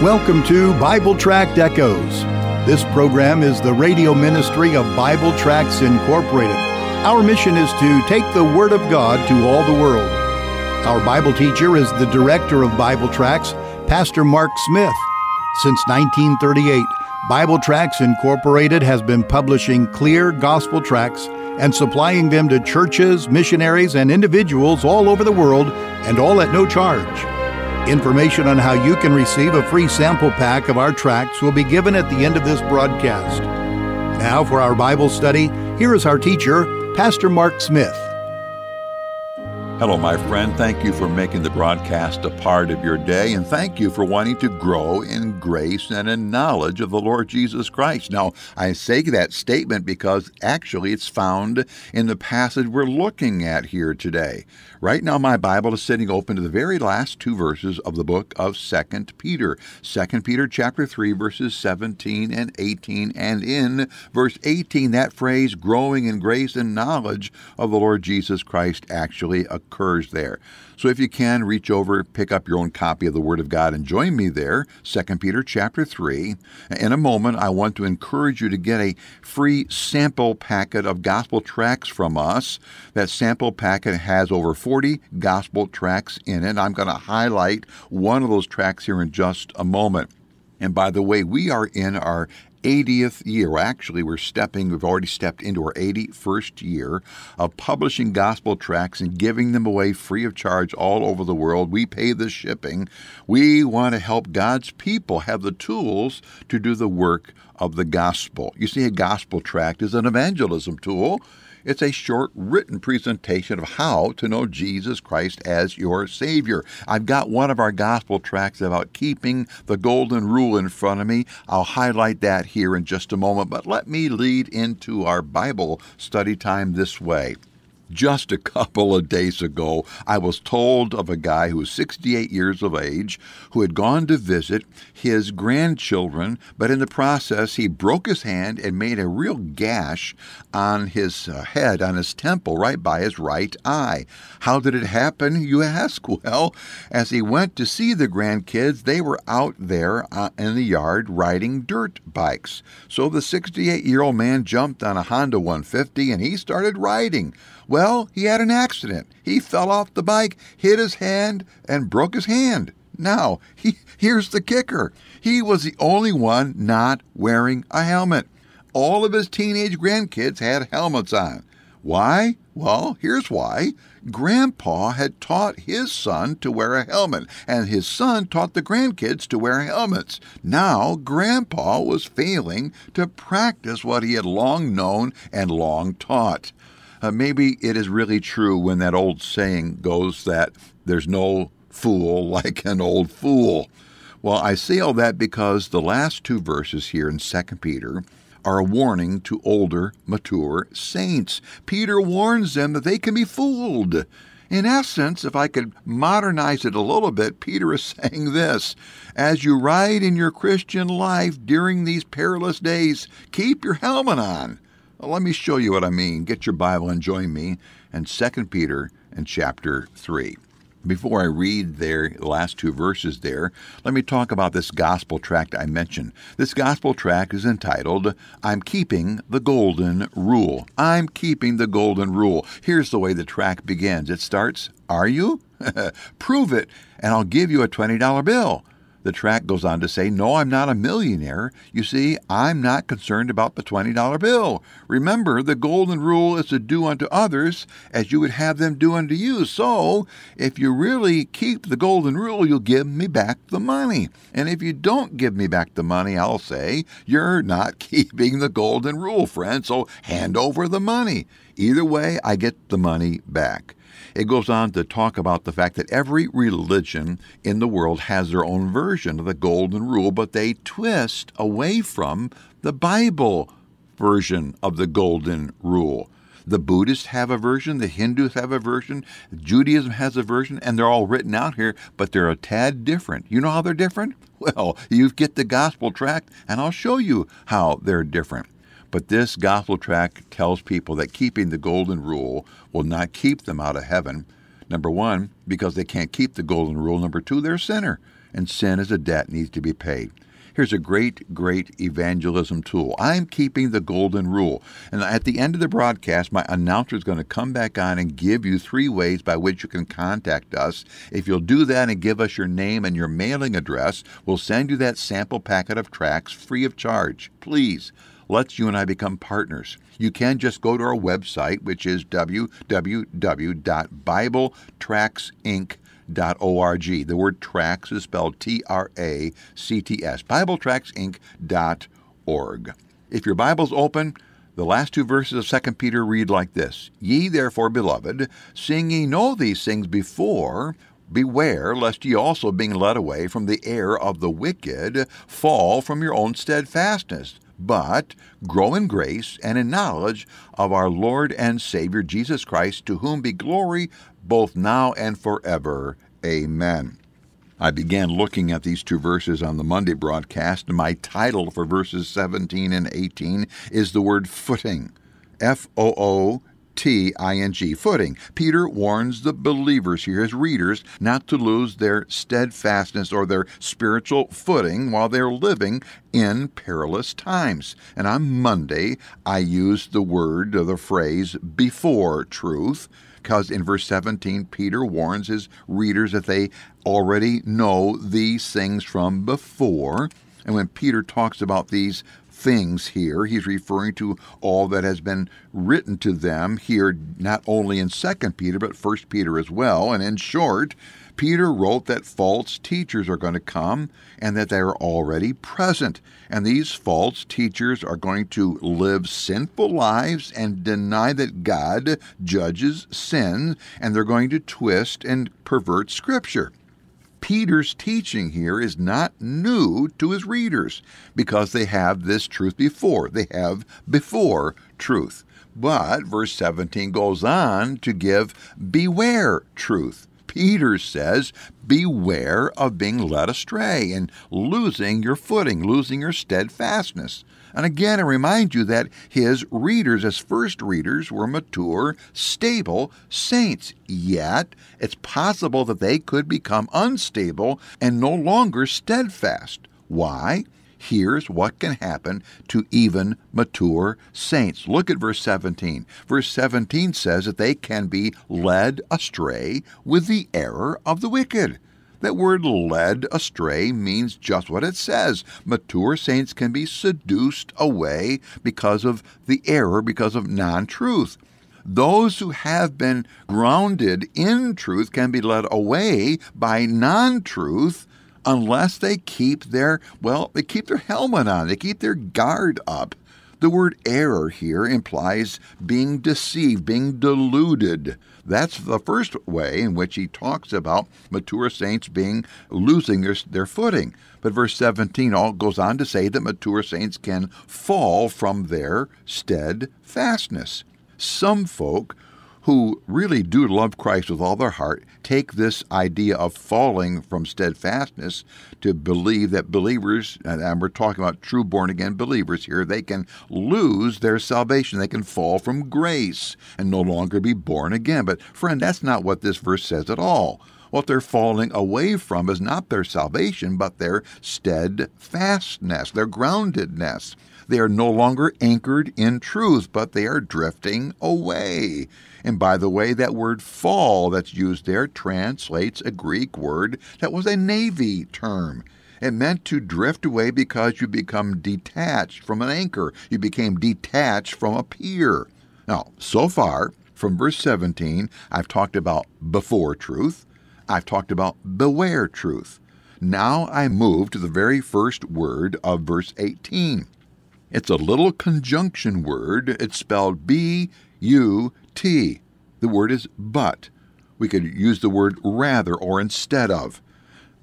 Welcome to Bible Tract Echoes. This program is the radio ministry of Bible Tracts Incorporated. Our mission is to take the Word of God to all the world. Our Bible teacher is the director of Bible Tracts, Pastor Mark Smith. Since 1938, Bible Tracts Incorporated has been publishing clear gospel tracts and supplying them to churches, missionaries, and individuals all over the world, and all at no charge. Information on how you can receive a free sample pack of our tracts will be given at the end of this broadcast. Now, for our Bible study, here is our teacher, Pastor Mark Smith. Hello, my friend. Thank you for making the broadcast a part of your day, and thank you for wanting to grow in grace and in knowledge of the Lord Jesus Christ. Now, I say that statement because actually it's found in the passage we're looking at here today. Right now, my Bible is sitting open to the very last two verses of the book of Second Peter. Second Peter chapter 3, verses 17 and 18, and in verse 18, that phrase, growing in grace and knowledge of the Lord Jesus Christ, actually occurs occurs there. So if you can, reach over, pick up your own copy of the Word of God, and join me there, 2 Peter chapter 3. In a moment, I want to encourage you to get a free sample packet of gospel tracts from us. That sample packet has over 40 gospel tracts in it. I'm going to highlight one of those tracts here in just a moment. And by the way, we are in our 80th year. Actually, we're stepping, we've already stepped into our 81st year of publishing gospel tracts and giving them away free of charge all over the world. We pay the shipping. We want to help God's people have the tools to do the work of the gospel. You see, a gospel tract is an evangelism tool. It's a short written presentation of how to know Jesus Christ as your Savior. I've got one of our gospel tracks about keeping the golden rule in front of me. I'll highlight that here in just a moment, but let me lead into our Bible study time this way. Just a couple of days ago, I was told of a guy who was 68 years of age who had gone to visit his grandchildren, but in the process, he broke his hand and made a real gash on his uh, head, on his temple, right by his right eye. How did it happen, you ask? Well, as he went to see the grandkids, they were out there uh, in the yard riding dirt bikes. So the 68 year old man jumped on a Honda 150 and he started riding. Well, he had an accident. He fell off the bike, hit his hand, and broke his hand. Now, he, here's the kicker he was the only one not wearing a helmet. All of his teenage grandkids had helmets on. Why? Well, here's why. Grandpa had taught his son to wear a helmet, and his son taught the grandkids to wear helmets. Now, Grandpa was failing to practice what he had long known and long taught uh, maybe it is really true when that old saying goes that there's no fool like an old fool. Well, I say all that because the last two verses here in 2 Peter are a warning to older, mature saints. Peter warns them that they can be fooled. In essence, if I could modernize it a little bit, Peter is saying this As you ride in your Christian life during these perilous days, keep your helmet on. Well, let me show you what I mean. Get your Bible and join me and 2 Peter and chapter 3. Before I read their last two verses there, let me talk about this gospel tract I mentioned. This gospel tract is entitled, I'm Keeping the Golden Rule. I'm Keeping the Golden Rule. Here's the way the tract begins. It starts, Are you? Prove it, and I'll give you a $20 bill. The track goes on to say, No, I'm not a millionaire. You see, I'm not concerned about the $20 bill. Remember, the golden rule is to do unto others as you would have them do unto you. So, if you really keep the golden rule, you'll give me back the money. And if you don't give me back the money, I'll say, You're not keeping the golden rule, friend. So, hand over the money. Either way, I get the money back. It goes on to talk about the fact that every religion in the world has their own version of the Golden Rule, but they twist away from the Bible version of the Golden Rule. The Buddhists have a version, the Hindus have a version, Judaism has a version, and they're all written out here, but they're a tad different. You know how they're different? Well, you get the gospel tract, and I'll show you how they're different. But this gospel tract tells people that keeping the golden rule will not keep them out of heaven. Number one, because they can't keep the golden rule. Number two, they're a sinner, and sin is a debt needs to be paid. Here's a great, great evangelism tool. I'm keeping the golden rule. And at the end of the broadcast, my announcer is going to come back on and give you three ways by which you can contact us. If you'll do that and give us your name and your mailing address, we'll send you that sample packet of tracks free of charge. Please lets you and I become partners. You can just go to our website, which is www.bibletracksinc.org. The word tracks is spelled T R A C T S. BibleTracksInc.org. If your Bible's open, the last two verses of 2 Peter read like this Ye therefore, beloved, seeing ye know these things before, beware lest ye also, being led away from the error of the wicked, fall from your own steadfastness but grow in grace and in knowledge of our Lord and Savior Jesus Christ, to whom be glory both now and forever. Amen. I began looking at these two verses on the Monday broadcast, and my title for verses 17 and 18 is the word footing. F O O T I N G footing. Peter warns the believers here, his readers, not to lose their steadfastness or their spiritual footing while they're living in perilous times. And on Monday, I used the word or the phrase before truth because in verse 17, Peter warns his readers that they already know these things from before. And when Peter talks about these things here. He's referring to all that has been written to them here, not only in 2 Peter, but 1 Peter as well. And in short, Peter wrote that false teachers are going to come and that they are already present. And these false teachers are going to live sinful lives and deny that God judges sin, and they're going to twist and pervert Scripture. Peter's teaching here is not new to his readers because they have this truth before. They have before truth. But verse 17 goes on to give beware truth. Peter says, beware of being led astray and losing your footing, losing your steadfastness. And again, I remind you that his readers, as first readers, were mature, stable saints. Yet, it's possible that they could become unstable and no longer steadfast. Why? here's what can happen to even mature saints. Look at verse 17. Verse 17 says that they can be led astray with the error of the wicked. That word led astray means just what it says. Mature saints can be seduced away because of the error, because of non truth. Those who have been grounded in truth can be led away by non truth unless they keep their, well, they keep their helmet on, they keep their guard up. The word error here implies being deceived, being deluded. That's the first way in which he talks about mature saints being losing their, their footing. But verse 17 all goes on to say that mature saints can fall from their steadfastness. Some folk who really do love Christ with all their heart take this idea of falling from steadfastness to believe that believers, and we're talking about true born again believers here, they can lose their salvation. They can fall from grace and no longer be born again. But, friend, that's not what this verse says at all. What they're falling away from is not their salvation, but their steadfastness, their groundedness. They are no longer anchored in truth, but they are drifting away. And by the way, that word fall that's used there translates a Greek word that was a Navy term. It meant to drift away because you become detached from an anchor. You became detached from a pier. Now, so far, from verse 17, I've talked about before truth. I've talked about beware truth. Now I move to the very first word of verse 18. It's a little conjunction word. It's spelled B U T. The word is but. We could use the word rather or instead of.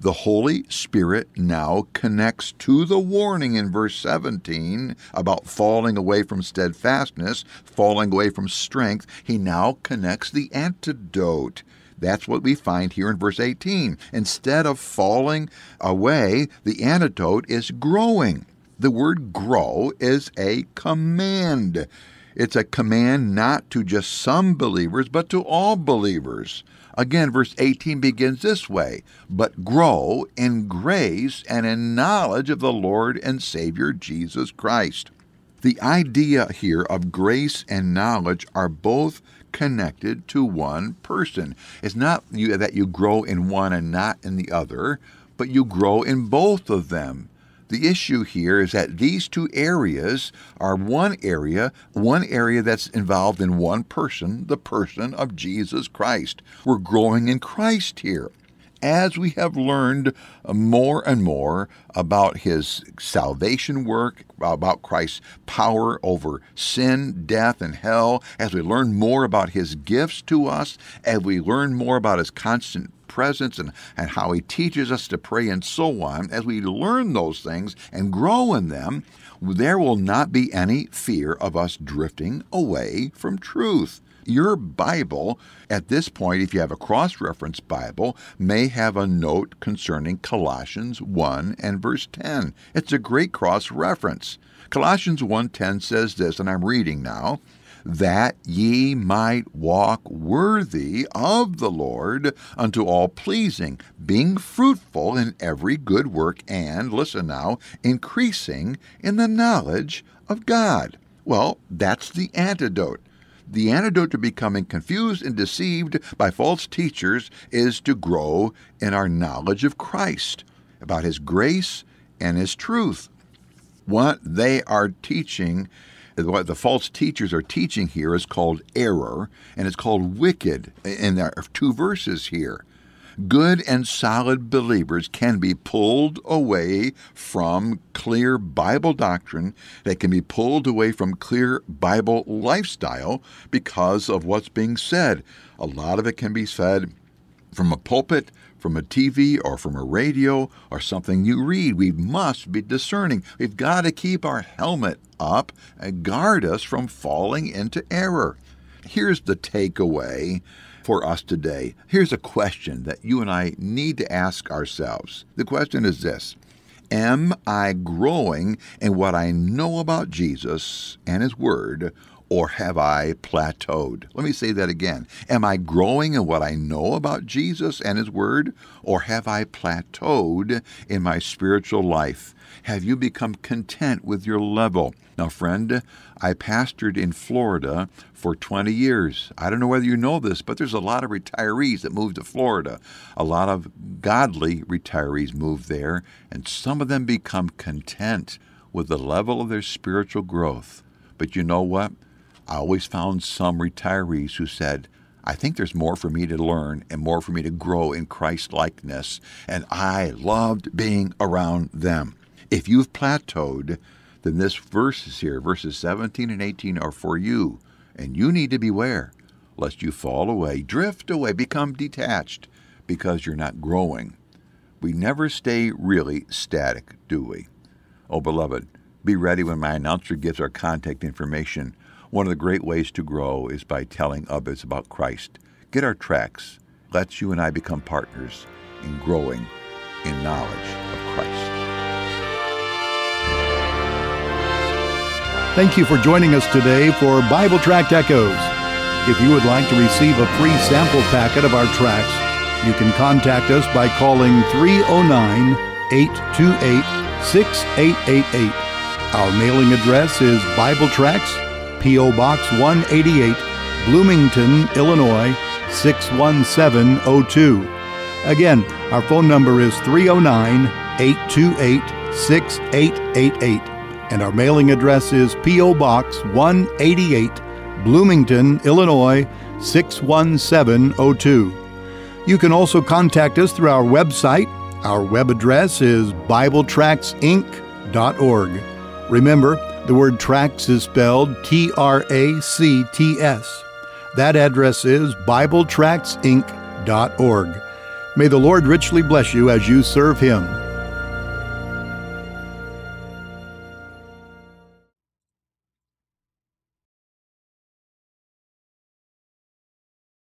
The Holy Spirit now connects to the warning in verse 17 about falling away from steadfastness, falling away from strength. He now connects the antidote. That's what we find here in verse 18. Instead of falling away, the antidote is growing the word grow is a command. It's a command not to just some believers, but to all believers. Again, verse 18 begins this way But grow in grace and in knowledge of the Lord and Savior Jesus Christ. The idea here of grace and knowledge are both connected to one person. It's not that you grow in one and not in the other, but you grow in both of them. The issue here is that these two areas are one area, one area that's involved in one person, the person of Jesus Christ. We're growing in Christ here as we have learned more and more about his salvation work, about Christ's power over sin, death, and hell, as we learn more about his gifts to us, as we learn more about his constant presence and, and how he teaches us to pray and so on, as we learn those things and grow in them, there will not be any fear of us drifting away from truth your Bible at this point, if you have a cross reference Bible, may have a note concerning Colossians 1 and verse 10. It's a great cross reference. Colossians 1:10 says this, and I'm reading now that ye might walk worthy of the Lord unto all pleasing, being fruitful in every good work, and, listen now, increasing in the knowledge of God. Well, that's the antidote the antidote to becoming confused and deceived by false teachers is to grow in our knowledge of Christ, about His grace and His truth. What they are teaching, what the false teachers are teaching here is called error and it's called wicked. And there are two verses here. Good and solid believers can be pulled away from clear Bible doctrine. They can be pulled away from clear Bible lifestyle because of what's being said. A lot of it can be said from a pulpit, from a TV or from a radio or something you read. We must be discerning. We've got to keep our helmet up and guard us from falling into error. Here's the takeaway for us today, here's a question that you and I need to ask ourselves. The question is this Am I growing in what I know about Jesus and His Word, or have I plateaued? Let me say that again. Am I growing in what I know about Jesus and His Word, or have I plateaued in my spiritual life? Have you become content with your level? Now, friend, I pastored in Florida for 20 years. I don't know whether you know this, but there's a lot of retirees that move to Florida. A lot of godly retirees move there, and some of them become content with the level of their spiritual growth. But you know what? I always found some retirees who said, I think there's more for me to learn and more for me to grow in Christ likeness, and I loved being around them. If you've plateaued, then this verses here, verses 17 and 18, are for you, and you need to beware lest you fall away, drift away, become detached because you're not growing. We never stay really static, do we? Oh, beloved, be ready when my announcer gives our contact information. One of the great ways to grow is by telling others about Christ. Get our tracks. Let's you and I become partners in growing in knowledge of Christ. Thank you for joining us today for Bible Tract Echoes. If you would like to receive a free sample packet of our tracks, you can contact us by calling 309 828 6888. Our mailing address is Bible Tracks. P.O. Box 188, Bloomington, Illinois 61702. Again, our phone number is 309 828 6888, and our mailing address is P.O. Box 188, Bloomington, Illinois 61702. You can also contact us through our website. Our web address is BibleTracksInc.org. Remember, the word tracts is spelled T R A C T S. That address is BibleTractsInc.org. May the Lord richly bless you as you serve Him.